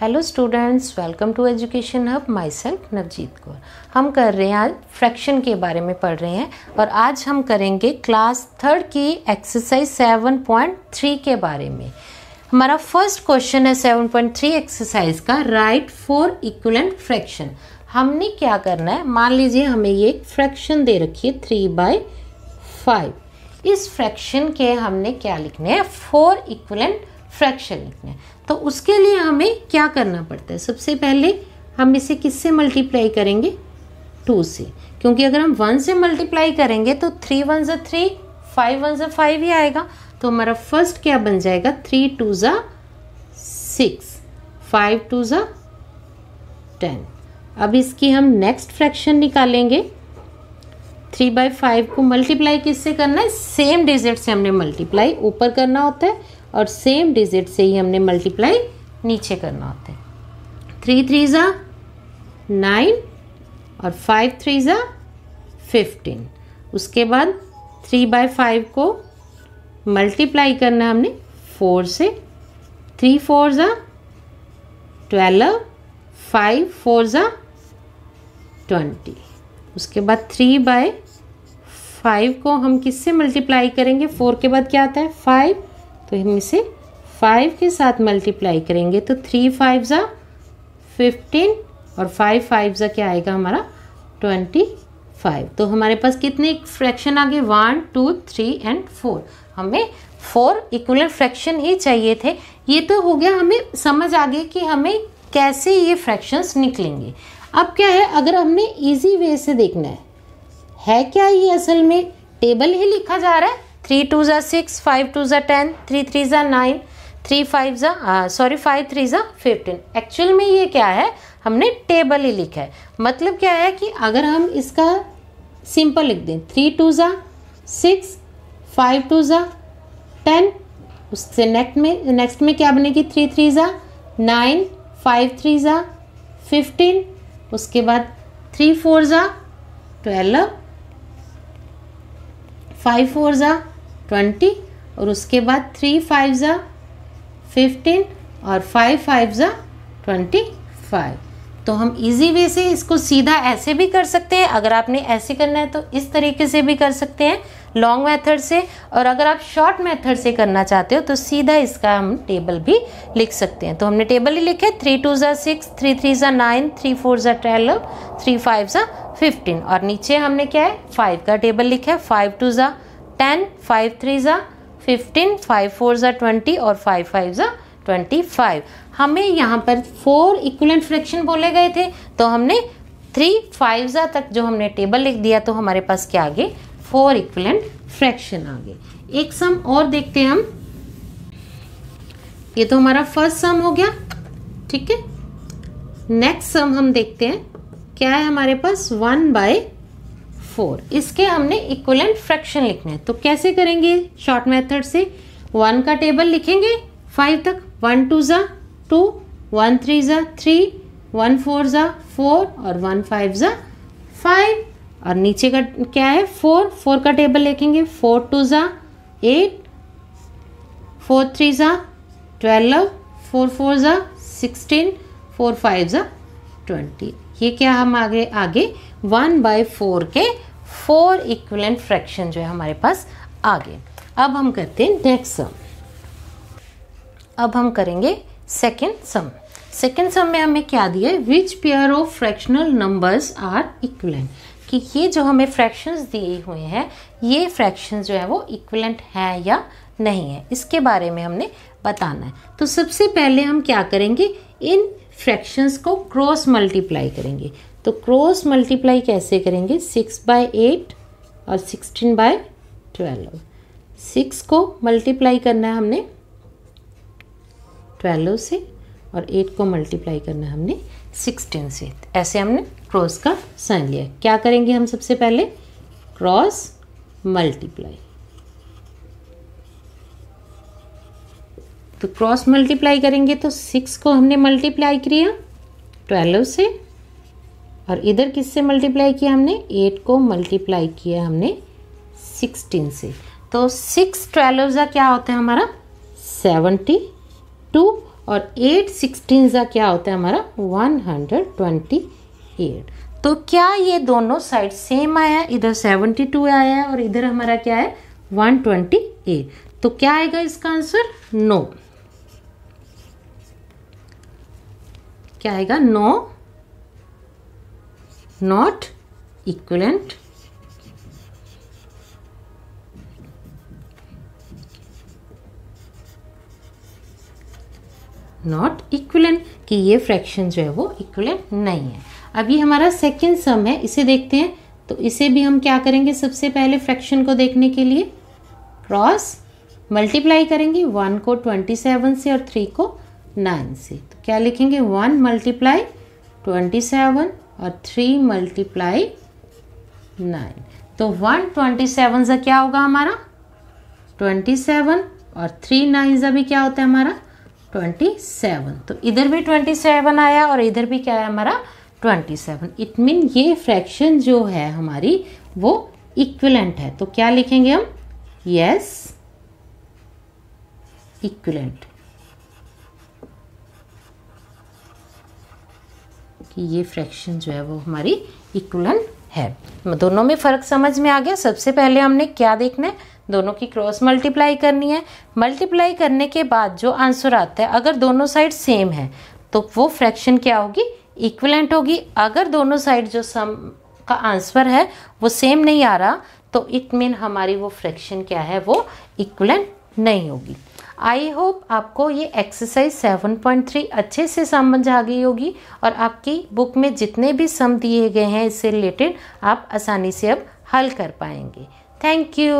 Hello students welcome to education hub myself Navjeet Kaur हम कर रहे हैं आज फ्रैक्शन के बारे में पढ़ रहे हैं और आज हम करेंगे क्लास थर्ड की एक्सरसाइज 7.3 के बारे में हमारा फर्स्ट क्वेश्चन है 7.3 एक्सरसाइज का राइट फोर इक्वलेंट फ्रैक्शन हमने क्या करना है मान लीजिए हमें ये एक फ्रैक्शन दे रखी है थ्री बाई फाइव इस फ्रैक्शन के हमने क्या लिखने हैं फोर इक्वलेंट फ्रैक्शन लिखने हैं तो उसके लिए हमें क्या करना पड़ता है सबसे पहले हम इसे किससे मल्टीप्लाई करेंगे टू से क्योंकि अगर हम वन से मल्टीप्लाई करेंगे तो थ्री वन ज़ा थ्री फाइव वन ज़ा फाइव ही आएगा तो हमारा फर्स्ट क्या बन जाएगा थ्री टू ज़ा सिक्स फाइव टू ज़ा टेन अब इसकी हम नेक्स्ट फ्रैक्शन निकालेंगे थ्री बाई फाइव को मल्टीप्लाई किससे करना है सेम डिजिट से हमने मल्टीप्लाई ऊपर करना होता है और सेम डिजिट से ही हमने मल्टीप्लाई नीचे करना होता है थ्री थ्री ज़ा नाइन और फाइव थ्री ज़ा फिफ्टीन उसके बाद थ्री बाय फाइव को मल्टीप्लाई करना हमने फोर से थ्री फोर ज़ा ट्वेल्व फाइव फोर ज़ा ट्वेंटी उसके बाद थ्री बाय फाइव को हम किससे मल्टीप्लाई करेंगे फोर के बाद क्या आता है फाइव तो हम इसे फाइव के साथ मल्टीप्लाई करेंगे तो थ्री फाइव ज़ा फिफ्टीन और फाइव फाइव ज़ा क्या आएगा हमारा ट्वेंटी फाइव तो हमारे पास कितने फ्रैक्शन आ गए one two three and four हमें फोर इक्वलर फ्रैक्शन ही चाहिए थे ये तो हो गया हमें समझ आ गई कि हमें कैसे ये फ्रैक्शंस निकलेंगे अब क्या है अगर हमने इजी वे से देखना है है क्या ये असल में टेबल ही लिखा जा रहा है थ्री टू ज़ा सिक्स फाइव टू ज़ा टेन थ्री थ्री ज़ा नाइन थ्री फाइव ज़ा सॉरी फाइव थ्री ज़ा फिफ्टीन एक्चुअल में ये क्या है हमने टेबल ही लिखा है मतलब क्या है कि अगर हम इसका सिंपल लिख दें थ्री टू ज़ा सिक्स फाइव टू ज़ा टेन उससे नेक्स्ट में नेक्स्ट में क्या बनेगी थ्री थ्री ज़ा नाइन फाइव थ्री ज़ा फिफ्टीन उसके बाद थ्री फोर ज़ा ट्वेल्व फाइव फोर ज़ा ट्वेंटी और उसके बाद थ्री फाइव ज़ा फिफ्टीन और फाइव फाइव ज़ा ट्वेंटी फाइव तो हम इजी वे से इसको सीधा ऐसे भी कर सकते हैं अगर आपने ऐसे करना है तो इस तरीके से भी कर सकते हैं लॉन्ग मेथड से और अगर आप शॉर्ट मेथड से करना चाहते हो तो सीधा इसका हम टेबल भी लिख सकते हैं तो हमने टेबल ही लिखे थ्री टू ज़ा सिक्स थ्री थ्री ज़ा नाइन थ्री फोर ज़ा ट्वेल्व थ्री फाइव ज़ा फिफ्टीन और नीचे हमने क्या है फाइव का टेबल लिखा है फाइव टू ज़ा टेन फाइव थ्री ज़ा फिफ्टीन फाइव फोर ज़ा ट्वेंटी और फाइव फाइव ज़ा ट्वेंटी फाइव हमें यहाँ पर फोर इक्वलेंट फ्रैक्शन बोले गए थे तो हमने थ्री फाइव ज़ा तक जो हमने टेबल लिख दिया तो हमारे पास क्या आगे फोर इक्वलेंट फ्रैक्शन आ गए एक सम और देखते हैं हम ये तो हमारा फर्स्ट सम हो गया ठीक है नेक्स्ट सम हम देखते हैं क्या है हमारे पास वन बाय फोर इसके हमने इक्वलेंट फ्रैक्शन लिखने हैं तो कैसे करेंगे शॉर्ट मेथड से वन का टेबल लिखेंगे फाइव तक वन टू ज़ा टू वन थ्री ज़ा थ्री वन फोर ज़ा फोर और वन फाइव ज़ा फाइव और नीचे का क्या है फोर फोर का टेबल लिखेंगे फोर टू ज़ा एट फोर थ्री ज़ा ट्वेल्व फोर फोर ज़ा सिक्सटीन फोर फाइव ज़ा ट्वेंटी ये क्या हम आगे आगे वन बाई फोर के फोर इक्वलेंट फ्रैक्शन जो है हमारे पास आ गए अब हम करते हैं नेक्स्ट सम अब हम करेंगे सेकेंड सम सेकेंड सम में हमें क्या दिया है which pair of fractional numbers are equivalent कि ये जो हमें फ्रैक्शंस दिए हुए हैं ये फ्रैक्शन जो है वो इक्वलेंट है या नहीं है इसके बारे में हमने बताना है तो सबसे पहले हम क्या करेंगे इन फ्रैक्शंस को क्रॉस मल्टीप्लाई करेंगे तो क्रॉस मल्टीप्लाई कैसे करेंगे सिक्स बाय एट और सिक्सटीन बाय ट्वेल्व सिक्स को मल्टीप्लाई करना है हमने ट्वेल्व से और एट को मल्टीप्लाई करना है हमने सिक्सटीन से ऐसे हमने क्रॉस का साइन लिया क्या करेंगे हम सबसे पहले क्रॉस मल्टीप्लाई तो क्रॉस मल्टीप्लाई करेंगे तो सिक्स को हमने मल्टीप्लाई किया ट्वेल्व से और इधर किससे मल्टीप्लाई किया हमने एट को मल्टीप्लाई किया हमने सिक्सटीन से तो सिक्स ट्वेल्व ज़ा क्या होता है हमारा सेवेंटी टू और एट सिक्सटीन ज़ा क्या होता है हमारा वन हंड्रेड ट्वेंटी एट तो क्या ये दोनों साइड सेम आया इधर सेवेंटी टू आया है और इधर हमारा क्या है वन ट्वेंटी एट तो क्या आएगा इसका आंसर नो no. क्या आएगा no no. not equivalent not equivalent कि ये फ्रैक्शन जो है वो इक्वलेंट नहीं है अब ये हमारा सेकेंड सम है इसे देखते हैं तो इसे भी हम क्या करेंगे सबसे पहले फ्रैक्शन को देखने के लिए क्रॉस मल्टीप्लाई करेंगे वन को ट्वेंटी सेवन से और थ्री को नाइन से तो क्या लिखेंगे वन मल्टीप्लाई ट्वेंटी सेवन और थ्री मल्टीप्लाई नाइन तो वन ट्वेंटी सेवन ज़ा क्या होगा हमारा ट्वेंटी सेवन और थ्री नाइन ज़ा भी क्या होता है हमारा ट्वेंटी सेवन तो इधर भी ट्वेंटी सेवन आया और इधर भी क्या है हमारा ट्वेंटी सेवन इट मीन ये फ्रैक्शन जो है हमारी वो इक्विलेंट है तो क्या लिखेंगे हम यस yes, इक्विलेंट कि ये फ्रैक्शन जो है वो हमारी इक्वलन है तो दोनों में फ़र्क समझ में आ गया सबसे पहले हमने क्या देखना है दोनों की क्रॉस मल्टीप्लाई करनी है मल्टीप्लाई करने के बाद जो आंसर आता है अगर दोनों साइड सेम है तो वो फ्रैक्शन क्या होगी इक्वलेंट होगी अगर दोनों साइड जो सम का आंसर है वो सेम नहीं आ रहा तो इट मीन हमारी वो फ्रैक्शन क्या है वो इक्वलेंट नहीं होगी आई होप आपको ये एक्सरसाइज 7.3 अच्छे से समझ आ गई होगी और आपकी बुक में जितने भी सम दिए गए हैं इससे रिलेटेड आप आसानी से अब हल कर पाएंगे थैंक यू